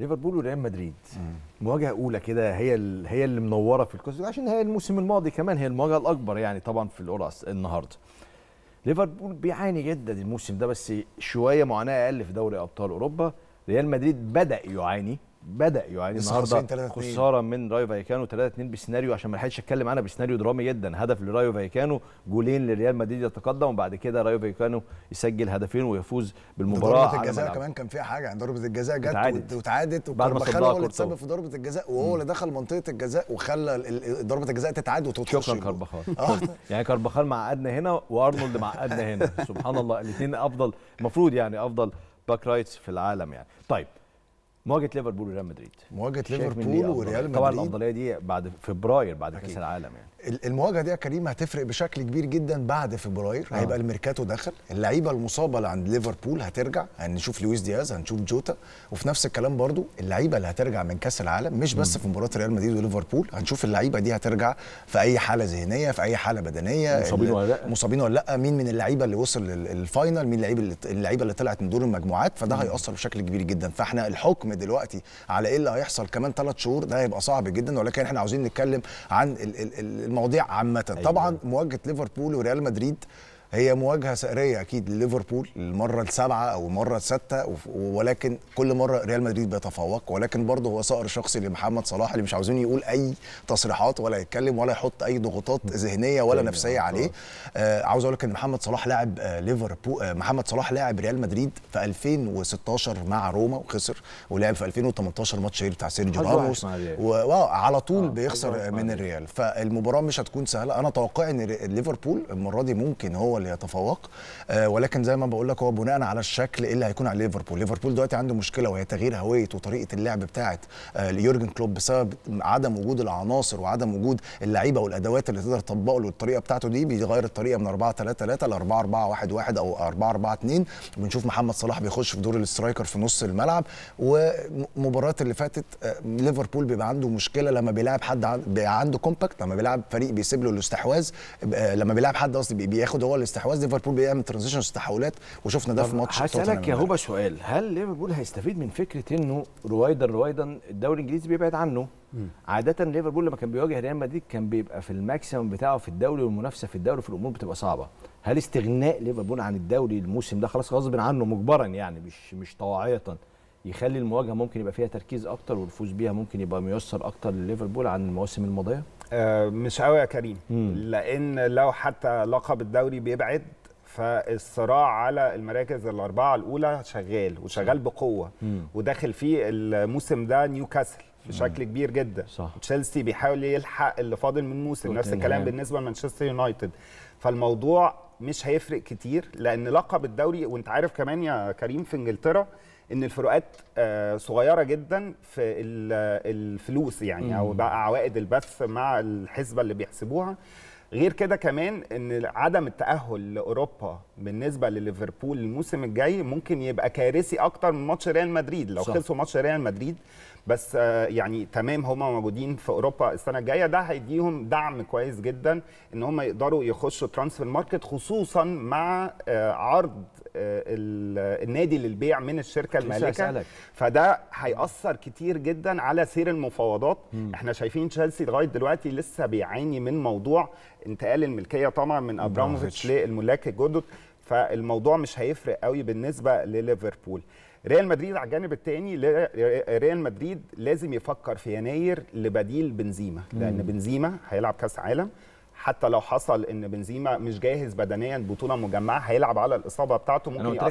ليفربول وريال مدريد مواجهه اولى كده هي هي اللي منوره في الكوس عشان هي الموسم الماضي كمان هي المواجهه الاكبر يعني طبعا في القرعه النهارده ليفربول بيعاني جدا الموسم ده بس شويه معاناه اقل في دوري ابطال اوروبا ريال مدريد بدا يعاني بدا يعني النهارده خساره من رايو فايكانو 3 2 بسيناريو عشان ما لحقتش اتكلم عنها بسيناريو درامي جدا هدف لرايو فايكانو جولين لريال مدريد يتقدم وبعد كده رايو فايكانو يسجل هدفين ويفوز بالمباراه ضربه الجزاء كمان كان فيها حاجه يعني ضربه الجزاء جت وتعادت وكارباخال هو اللي اتسبب في ضربه الجزاء وهو اللي دخل منطقه الجزاء وخلى ضربه الجزاء تتعاد وتخش شكرا كارباخال آه. يعني كارباخال معقدنا هنا وارنولد معقدنا هنا سبحان الله الاثنين افضل المفروض يعني افضل باك رايتس في العالم يعني طيب مواجهه ليفربول وريال مدريد مواجهه ليفربول وريال مدريد طبعا الافضليه دي بعد فبراير بعد كاس العالم يعني المواجهه دي يا كريم هتفرق بشكل كبير جدا بعد فبراير آه. هيبقى الميركاتو دخل اللعيبه المصابه اللي عند ليفربول هترجع هنشوف لويس دياز هنشوف جوتا وفي نفس الكلام برضو اللعيبه اللي هترجع من كاس العالم مش بس م. في مباراه ريال مدريد وليفربول هنشوف اللعيبه دي هترجع في اي حاله ذهنيه في اي حاله بدنيه مصابين ولا لا مصابين ولا لا مين من اللعيبه اللي وصل للفاينل مين اللعيبه اللعيبه اللي طلعت من دور المجموعات فده هيأثر بشكل كبير جدا فاحنا الحكم دلوقتي على ايه اللي هيحصل كمان ثلاث شهور ده هيبقى صعب جدا ولكن احنا عاوزين نتكلم عن ال ال ال المواضيع عامه أيوة. طبعا مواجهه ليفربول وريال مدريد هي مواجهه ثأريه اكيد لليفربول المره السابعه او المره السادسه ولكن كل مره ريال مدريد بيتفوق ولكن برضه هو ثأر شخصي لمحمد صلاح اللي مش عاوزين يقول اي تصريحات ولا يتكلم ولا يحط اي ضغوطات ذهنيه ولا نفسيه عليه آه عاوز اقول لك ان محمد صلاح لاعب آه، ليفربول آه محمد صلاح لاعب ريال مدريد في 2016 مع روما وخسر ولعب في 2018 ماتش بتاع سيرجيو راموس وعلى طول آه. بيخسر من الريال فالمباراه مش هتكون سهله انا توقعي ان ليفربول المره دي ممكن هو ليتفوق آه، ولكن زي ما بقول لك هو بناء على الشكل اللي هيكون على ليفربول ليفربول دلوقتي عنده مشكله وهي تغيير هويه وطريقه اللعب بتاعه آه، يورجن كلوب بسبب عدم وجود العناصر وعدم وجود اللعيبه والادوات اللي تقدر تطبقه له الطريقه بتاعته دي بيغير الطريقه من 4 3 3 ل 4 4 1 1 او 4 4 2 وبنشوف محمد صلاح بيخش في دور الاسترايكر في نص الملعب ومباراه اللي فاتت آه، ليفربول بيبقى عنده مشكله لما بيلعب حد عنده كومباكت لما بيلعب فريق بيسيب له الاستحواذ لما بيلعب حد قصدي بياخد هو استحواذ ليفربول بيعمل ترانزيشنز تحولات وشفنا ده في ماتش هسالك يا هوبا سؤال هل ليفربول هيستفيد من فكره انه رويدا رويدا الدوري الانجليزي بيبعد عنه مم. عاده ليفربول لما كان بيواجه ريال مدريد كان بيبقى في الماكسيمم بتاعه في الدوري والمنافسه في الدوري في الامور بتبقى صعبه هل استغناء ليفربول عن الدوري الموسم ده خلاص غصب عنه مجبرا يعني مش مش طواعيه يخلي المواجهه ممكن يبقى فيها تركيز اكتر والفوز بيها ممكن يبقى ميسر اكتر لليفربول عن المواسم الماضيه؟ آه مش قوي يا كريم مم. لان لو حتى لقب الدوري بيبعد فالصراع على المراكز الاربعه الاولى شغال وشغال بقوه مم. وداخل فيه الموسم ده نيوكاسل بشكل مم. كبير جدا تشيلسي بيحاول يلحق اللي فاضل من موسم نفس الكلام بالنسبه لمانشستر يونايتد فالموضوع مش هيفرق كتير لان لقب الدوري وانت عارف كمان يا كريم في انجلترا ان الفروقات آه، صغيره جدا في آه، الفلوس يعني او بقى عوائد البث مع الحسبه اللي بيحسبوها غير كده كمان ان عدم التاهل لاوروبا بالنسبه لليفربول الموسم الجاي ممكن يبقى كارثي اكتر من ماتش ريال مدريد لو خلصوا ماتش ريال مدريد بس آه، يعني تمام هما موجودين في اوروبا السنه الجايه ده هيديهم دعم كويس جدا ان هما يقدروا يخشوا ترانسفير ماركت خصوصا مع آه، عرض آه، النادي للبيع من الشركه المالكه فده هيأثر كتير جدا على سير المفاوضات احنا شايفين تشيلسي لغايه دلوقتي لسه بيعاني من موضوع انتقال الملكيه طبعا من ابراموفيتش للملاك الجدد فالموضوع مش هيفرق قوي بالنسبه لليفربول ريال مدريد على الجانب الثاني ريال مدريد لازم يفكر في يناير لبديل بنزيما لان بنزيما هيلعب كاس عالم حتى لو حصل ان بنزيما مش جاهز بدنيا بطوله مجمعه هيلعب على الاصابه بتاعته ممكن